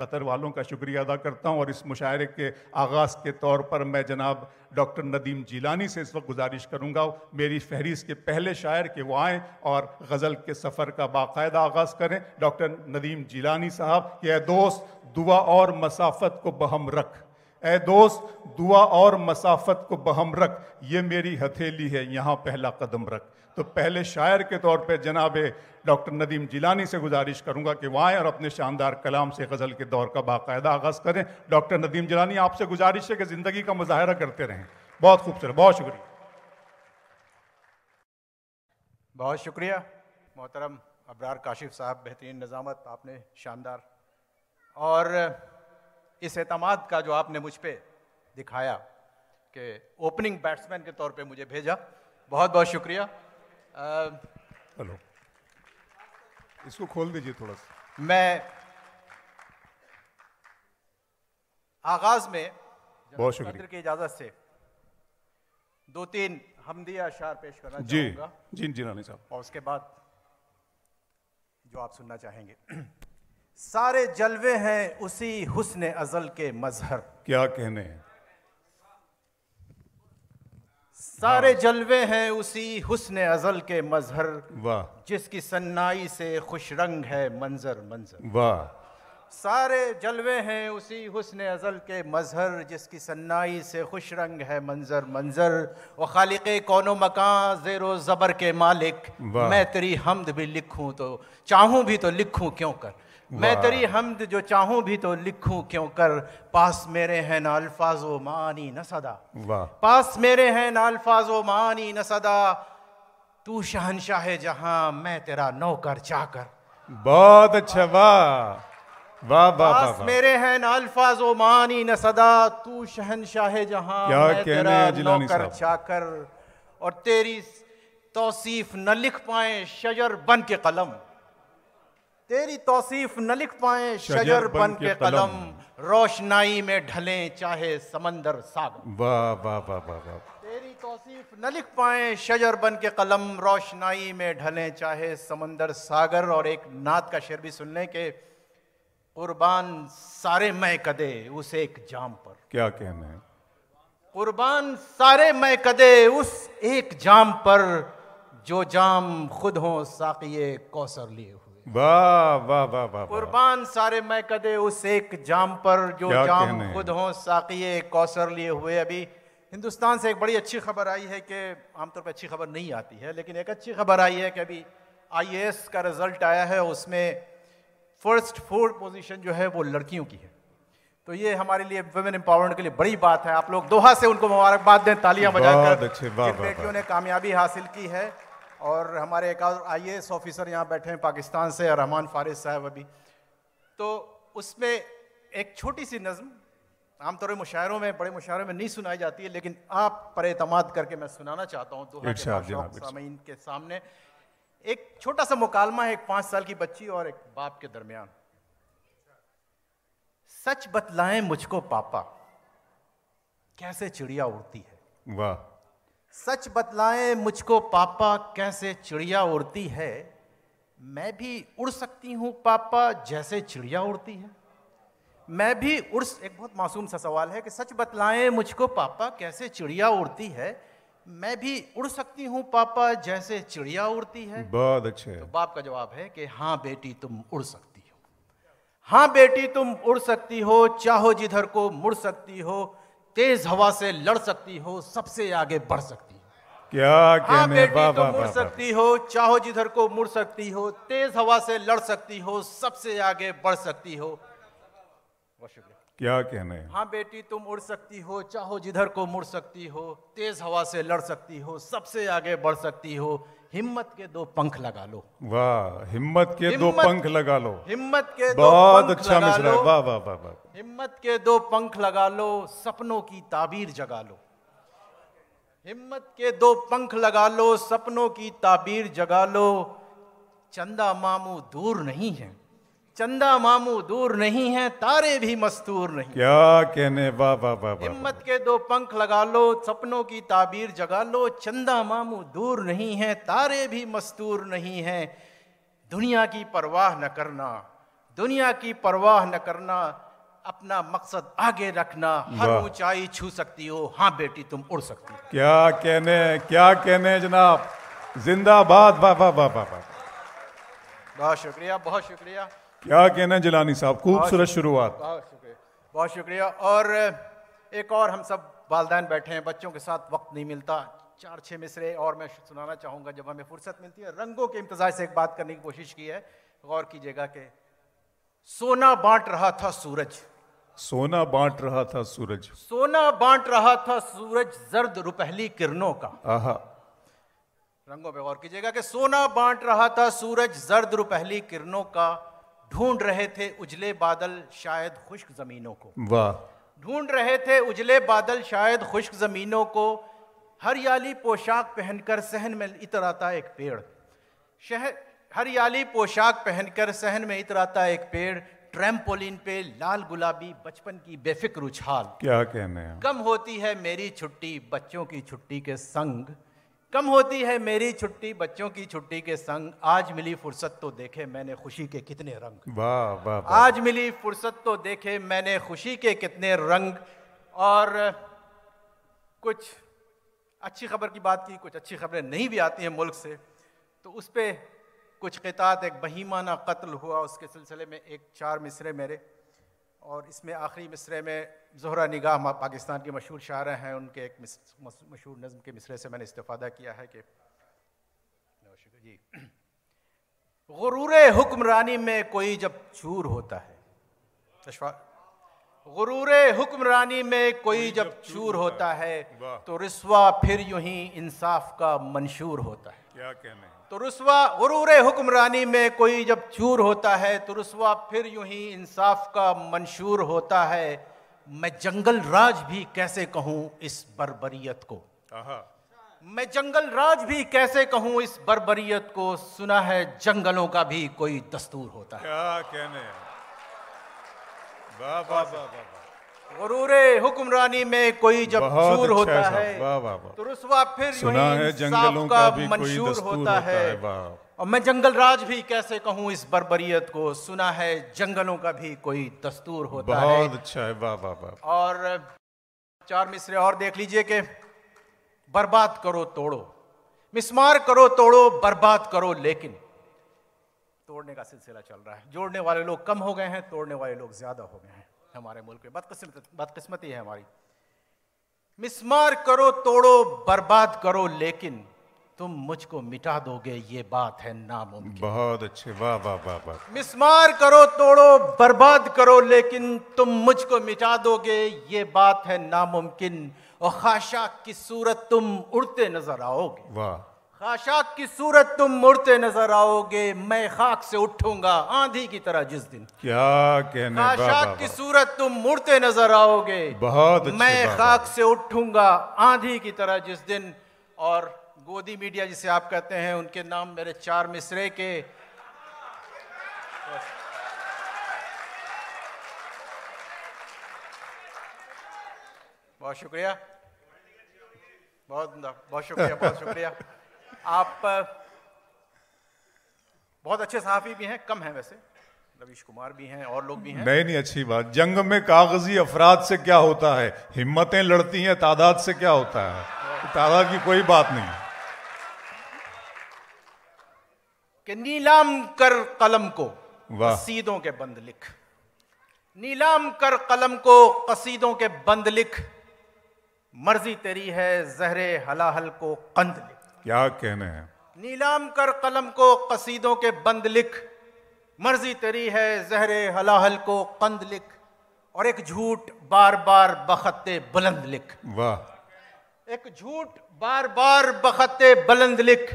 Qatar वालों का शुक्रिया अदा करता हूँ और इस मुशायरे के आगाज़ के तौर पर मैं जनाब डॉक्टर नदीम जीलानी से इस वक्त गुजारिश करूँगा मेरी फहरिस्त के पहले शायर के वो आएँ और गज़ल के सफ़र का बाकायदा आगाज़ करें डॉक्टर नदीम जीलानी साहब यह दोस्त दुआ और मसाफत को बहम रख ए दोस्त दुआ और मसाफत को बहम रख ये मेरी हथेली है यहाँ पहला कदम रख तो पहले शायर के तौर पे जनाब डॉक्टर नदीम जिलानी से गुजारिश करूँगा कि वहाँ और अपने शानदार कलाम से गज़ल के दौर का बाकायदा आगाज़ करें डॉक्टर नदीम जिलानी आपसे गुजारिश है कि ज़िंदगी का मुजाहरा करते रहें बहुत खूबसूरत बहुत शुक्रिया बहुत शुक्रिया मोहतरम अबरार काशिफ साहब बेहतरीन निज़ामत आपने शानदार और इस एतमाद का जो आपने मुझ पर दिखाया कि ओपनिंग बैट्समैन के तौर पे मुझे भेजा बहुत बहुत शुक्रिया हेलो इसको खोल दीजिए थोड़ा सा मैं आगाज में बहुत शुक्रिया की इजाजत से दो तीन हमदिया अशार पेश करना जी चाहूंगा जी जी रानी साहब और उसके बाद जो आप सुनना चाहेंगे सारे जलवे हैं उसी हुसन अजल के मजहर क्या कहने सारे हाँ। जलवे हैं उसी हुसन अजल के मजहर वाह जिसकी सन्नाई से खुश रंग है मंजर मंजर वाह सारे जलवे हैं उसी हुसन अजल के मजहर जिसकी सन्नाई से खुश रंग है मंजर मंजर व खालिक कौनो मकान जेरो ज़बर के मालिक मैं तेरी हमद भी लिखूं तो चाहूं भी तो लिखूं क्यों कर मैं तेरी हमद जो चाहूं भी तो लिखूं क्यों कर पास मेरे हैं ना अल्फाजो मानी न सदा पास मेरे हैं ना अल्फाजो मानी न सदा तू शहनशाह जहां मैं तेरा नौकर चाकर बहुत अच्छा वाह वाह वाह पास मेरे हैं ना अल्फाजो मानी न सदा तू शहनशाह जहां मैं तेरा नौकर चाकर और तेरी तोसीफ न लिख पाए शजर बन के कलम तेरी तोसीफ न लिख पाए शजर बन, बन के कलम रोशनाई में ढले चाहे समंदर सागर वाह वाह वाह वाह वाह तेरी तोसीफ न लिख पाए शजर बन के कलम रोशनाई में ढले चाहे समंदर सागर और एक नात का शेर भी सुन लें कुर्बान सारे मैं कदे उस एक जाम पर क्या कहना है कुर्बान सारे मैं कदे उस एक जाम पर जो जाम खुद हो साकिए कौसर लिए हो वाह वाह वाह कुर्बान सारे मैं कदे उस एक जाम पर जो जाम खुद हों साकिए कौसर लिए हुए अभी हिंदुस्तान से एक बड़ी अच्छी खबर आई है कि आमतौर पर अच्छी खबर नहीं आती है लेकिन एक अच्छी खबर आई है कि अभी आई का रिजल्ट आया है उसमें फर्स्ट फोर पोजीशन जो है वो लड़कियों की है तो ये हमारे लिए वुमेन एम्पावरमेंट के लिए बड़ी बात है आप लोग दोहा से उनको मुबारकबाद दें तालियां बजाकर ने कामयाबी हासिल की है और हमारे एक और आई ऑफिसर यहाँ बैठे हैं पाकिस्तान से रहमान फारिज साहब अभी तो उसमें एक छोटी सी नज़म आमतौर पर मुशायरों में बड़े मुशायरों में नहीं सुनाई जाती है लेकिन आप पर एतमाद करके मैं सुनाना चाहता हूँ दोहा सामीन के सामने एक छोटा सा मुकालमा है एक पाँच साल की बच्ची और एक बाप के दरमियान सच बतलाएं मुझको पापा कैसे चिड़िया उड़ती है वाह सच बतलाएं मुझको पापा कैसे चिड़िया उड़ती है मैं भी उड़ सकती हूँ पापा जैसे चिड़िया उड़ती है मैं भी उड़ एक बहुत मासूम सा सवाल है कि सच बतलाएं मुझको पापा कैसे चिड़िया उड़ती है मैं भी उड़ सकती हूँ पापा जैसे चिड़िया उड़ती है बहुत अच्छे तो बाप का जवाब है कि हाँ बेटी तुम उड़ सकती हो हाँ बेटी तुम उड़ सकती हो चाहो जिधर को मुड़ सकती हो तेज हवा से लड़ सकती हो सबसे आगे बढ़ सकती हो क्या हाँ बेटी बा, तो मुड़ सकती हो चाहो जिधर को मुड़ सकती हो तेज हवा से लड़ सकती हो सबसे आगे बढ़ सकती हो क्या कहने हाँ बेटी तुम उड़ सकती हो चाहो जिधर को मुड़ सकती हो तेज हवा से लड़ सकती हो सबसे आगे बढ़ सकती हो हिम्मत के दो पंख लगा लो वाह हिम्मत के हिम्मत, दो पंख लगा लो हिम्मत के बहुत अच्छा मिश्रा वाह वाह वाह वाह हिम्मत के दो पंख लगा लो सपनों की ताबीर जगा लो हिम्मत के दो पंख लगा लो सपनों की ताबीर जगा लो चंदा मामू दूर नहीं है चंदा मामू दूर नहीं है तारे भी मस्तूर नहीं क्या कहने वाह वाह वाह हिम्मत के दो पंख लगा लो सपनों की ताबीर जगा लो चंदा मामू दूर नहीं है तारे भी मस्तूर नहीं है दुनिया की परवाह न करना दुनिया की परवाह न करना अपना मकसद आगे रखना हर ऊंचाई छू सकती हो हाँ बेटी तुम उड़ सकती हो क्या कहने क्या कहने जनाब जिंदाबाद वाह वाह वाह वाह बहुत शुक्रिया बहुत शुक्रिया क्या कहना जलानी साहब खूबसूरत शुरुआत बहुत शुक्रिया बहुत शुक्रिया और एक और हम सब वालदेन बैठे हैं बच्चों के साथ वक्त नहीं मिलता चार छः मिसरे और मैं सुनाना चाहूँगा जब हमें फुर्सत मिलती है रंगों के इम्तजाज से एक बात करने की कोशिश की है गौर कीजिएगा कि सोना बांट रहा था सूरज सोना बांट रहा था सूरज सोना बांट रहा था सूरज जर्द रुपहली किरणों का आहा रंगों पे गौर कीजिएगा कि सोना बांट रहा था सूरज जर्द रुपहली किरणों का ढूंढ रहे थे उजले बादल शायद खुश्क जमीनों को वाह ढूंढ रहे थे उजले बादल शायद खुश्क जमीनों को हरियाली पोशाक पहनकर सहन में इतराता एक पेड़ शहर हरियाली पोशाक पहनकर सहन में इतराता एक पेड़ ट्रैम्पोलिन पे लाल गुलाबी बचपन की बेफिक्र उछाल क्या कहने कम होती है मेरी छुट्टी बच्चों की छुट्टी के संग कम होती है मेरी छुट्टी बच्चों की छुट्टी के संग आज मिली फुर्सत तो देखे मैंने खुशी के कितने रंग वाह वाह आज मिली फुर्सत तो देखे मैंने खुशी के कितने रंग और कुछ अच्छी खबर की बात की कुछ अच्छी खबरें नहीं भी आती हैं मुल्क से तो उस पर कुछ खिताब एक बहीमाना कत्ल हुआ उसके सिलसिले में एक चार मिसरे मेरे और इसमें आखिरी मिसरे में जहरा निगाह पाकिस्तान की मशहूर शायर हैं उनके एक मशहूर नज़म के मिसरे से मैंने इस्तफा किया है कि जी गुरूर हुक्मरानी में कोई जब चूर होता है गुरूर हुक्मरानी में कोई जब चूर होता है तो रिसवा फिर यूं ही इंसाफ का मंशूर होता है क्या कहना है तो रुस्वा गुरूर हुक्मरानी में कोई जब चूर होता है तो रुस्वा फिर यूं ही इंसाफ का मंशूर होता है मैं जंगल राज भी कैसे कहूँ इस बरबरीत को मैं जंगल राज भी कैसे कहूँ इस बरबरीत को सुना है जंगलों का भी कोई दस्तूर होता है क्या कहने वाह वाह गुरूरे हुक्मरानी में कोई जब चूर अच्छा होता है तो रुसवा फिर सुना है जंगलों का, भी मंशूर होता, होता है, है और मैं जंगल राज भी कैसे कहूँ इस बर्बरियत को सुना है जंगलों का भी कोई दस्तूर होता है बहुत अच्छा है वाह वाह वाह और चार मिसरे और देख लीजिए कि बर्बाद करो तोड़ो मिसमार करो तोड़ो बर्बाद करो लेकिन तोड़ने का सिलसिला चल रहा है जोड़ने वाले लोग कम हो गए हैं तोड़ने वाले लोग ज्यादा हो गए हैं हमारे मुल्क में बदकिस्मत बदकिस्मती है हमारी मिसमार करो तोड़ो बर्बाद करो लेकिन तुम मुझको मिटा दोगे ये बात है नामुमकिन बहुत अच्छे वाह वाह वाह वाह मिसमार करो तोड़ो बर्बाद करो लेकिन तुम मुझको मिटा दोगे ये बात है नामुमकिन और खाशा की सूरत तुम उड़ते नजर आओगे वाह खाशाक की सूरत तुम मुड़ते नजर आओगे मैं खाक से उठूंगा आंधी की तरह जिस दिन क्या कहने खाशाक की सूरत तुम मुड़ते नजर आओगे बहुत मैं खाक से उठूंगा आंधी की तरह जिस दिन और गोदी मीडिया जिसे आप कहते हैं उनके नाम मेरे चार मिसरे के बहुत शुक्रिया बहुत बहुत शुक्रिया बहुत शुक्रिया आप बहुत अच्छे सहाफ़ी भी हैं कम हैं वैसे रवीश कुमार भी हैं और लोग भी हैं नहीं नहीं अच्छी बात जंग में कागजी अफराद से क्या होता है हिम्मतें लड़ती हैं तादाद से क्या होता है तादाद की कोई बात नहीं कि नीलाम कर कलम को कसीदों के बंद लिख नीलाम कर कलम को कसीदों के बंद लिख मर्जी तेरी है जहरे हलाहल को कंद लिख क्या कहने हैं नीलाम कर कलम को कसीदों के बंद लिख मर्जी तेरी है जहरे हलाहल को कंद लिख और एक झूठ बार बार बखते बुलंद लिख वाह एक झूठ बार बार बखते बुलंद लिख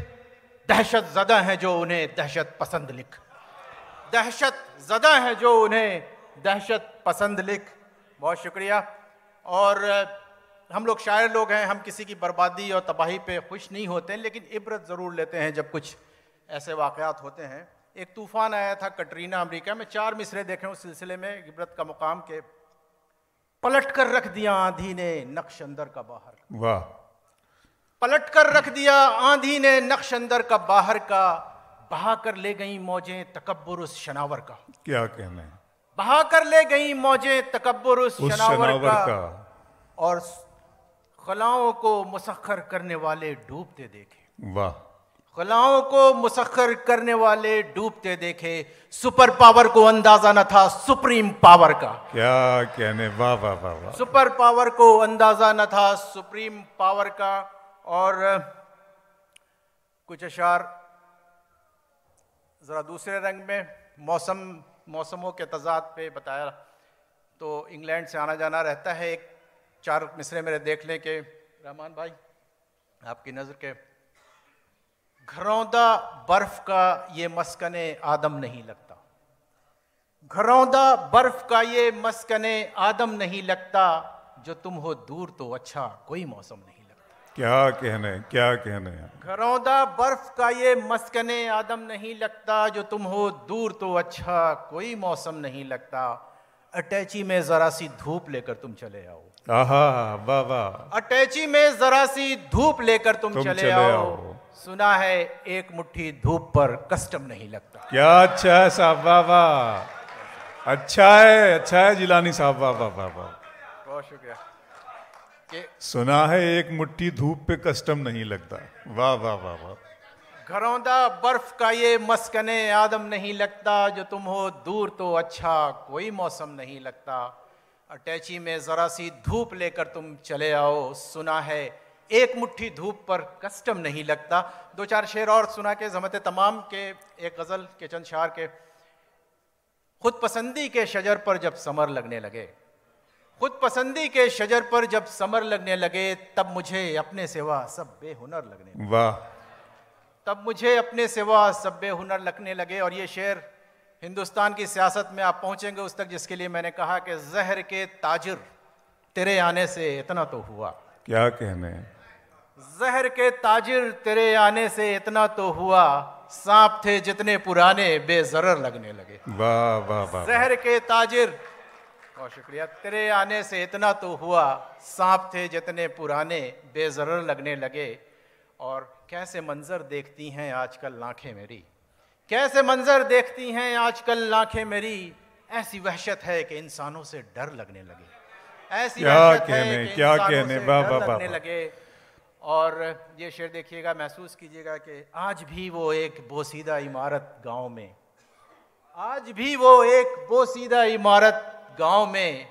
दहशत जदा है जो उन्हें दहशत पसंद लिख दहशत जदा है जो उन्हें दहशत पसंद लिख बहुत शुक्रिया और हम लोग शायर लोग हैं हम किसी की बर्बादी और तबाही पे खुश नहीं होते हैं लेकिन इबरत ज़रूर लेते हैं जब कुछ ऐसे वाक़ात होते हैं एक तूफ़ान आया था कटरीना अमेरिका में चार मिसरे देखे उस सिलसिले में इबरत का मुकाम के पलट कर रख दिया आंधी ने नक्श अंदर का बाहर वाह पलट कर रख दिया आंधी ने नक्श अंदर का बाहर का बहा कर ले गई मौजें तकबर उस शनावर का क्या कहना है बहा कर ले गई मौजें तकबर उस, उस शनावर, शनावर का, का। और कलाओं को मुसखर करने वाले डूबते देखे वाह कलाओं को मुसखर करने वाले डूबते देखे सुपर पावर को अंदाजा न था सुप्रीम पावर का क्या कहने वाह वाह वाह वा। सुपर पावर को अंदाजा न था सुप्रीम पावर का और कुछ अशार ज़रा दूसरे रंग में मौसम मौसमों के तजाद पे बताया तो इंग्लैंड से आना जाना रहता है एक चार मिसरे मेरे देख लें कि रहमान भाई आपकी नज़र के घरौंदा बर्फ का ये मस्कन आदम नहीं लगता घरौंदा बर्फ का ये मस्कन आदम नहीं लगता जो तुम हो दूर तो अच्छा कोई मौसम नहीं लगता क्या कहने क्या कहने घरौंदा बर्फ का ये मस्कन आदम नहीं लगता जो तुम हो दूर तो अच्छा कोई मौसम नहीं लगता अटैची में जरा सी धूप लेकर तुम चले आओ वाह वाह अटैची में जरा सी धूप लेकर तुम, तुम चले, चले आओ।, आओ सुना है एक मुट्ठी धूप पर कस्टम नहीं लगता क्या अच्छा है साहब वाह वाह अच्छा है अच्छा है जिलानी साहब वाह वाह वाह वाह बहुत शुक्रिया सुना है एक मुट्ठी धूप पे कस्टम नहीं लगता वाह वाह वाह वाह घरौंदा बर्फ का ये मस्कने आदम नहीं लगता जो तुम हो दूर तो अच्छा कोई मौसम नहीं लगता अटैची में ज़रा सी धूप लेकर तुम चले आओ सुना है एक मुट्ठी धूप पर कस्टम नहीं लगता दो चार शेर और सुना के जमत तमाम के एक गज़ल के चंद शार के खुद पसंदी के शजर पर जब समर लगने लगे खुद पसंदी के शजर पर जब समर लगने लगे तब मुझे अपने सेवा सब बेहुनर लगने वाह तब मुझे अपने सेवा सब हुनर लगने लगे और ये शेर हिंदुस्तान की सियासत में आप पहुंचेंगे उस तक जिसके लिए मैंने कहा कि जहर के ताजिर तेरे आने से इतना तो हुआ क्या कहने जहर के ताजिर तेरे आने से इतना तो हुआ सांप थे जितने पुराने बेजर लगने लगे वाह वाह वाह जहर के ताजिर बहुत शुक्रिया तेरे आने से इतना तो हुआ सांप थे जितने पुराने बेजर लगने लगे और कैसे मंजर देखती हैं आजकल लाखें मेरी कैसे मंजर देखती हैं आजकल लाखें मेरी ऐसी वहशत है कि इंसानों से डर लगने लगे ऐसी क्या कहने क्या कहने वाह वाह लगे और ये शेर देखिएगा महसूस कीजिएगा कि आज भी वो एक बोसीदा इमारत गांव में आज भी वो एक बोसीदा इमारत गांव में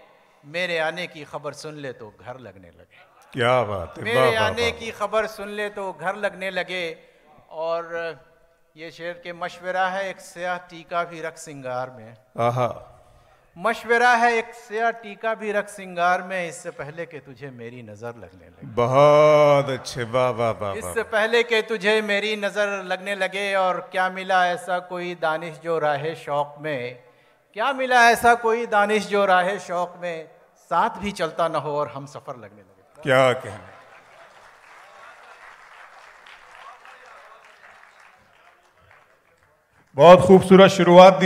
मेरे आने की खबर सुन ले तो घर लगने लगे क्या बात है मेरे आने की खबर सुन ले तो घर लगने लगे और ये शेर के मशवरा है एक सयाह टीका भी रख सिंगार में आहा मशवरा है एक सयाह टीका भी रख सिंगार में इससे पहले के तुझे मेरी नजर लगने लगे बहुत अच्छे वाह वाह वाह इससे पहले के तुझे मेरी नजर लगने लगे और क्या मिला ऐसा कोई दानिश जो राह शौक में क्या मिला ऐसा कोई दानिश जो राह शौक में साथ भी चलता ना हो और हम सफर लगने लगे क्या कहना बहुत खूबसूरत शुरुआत दी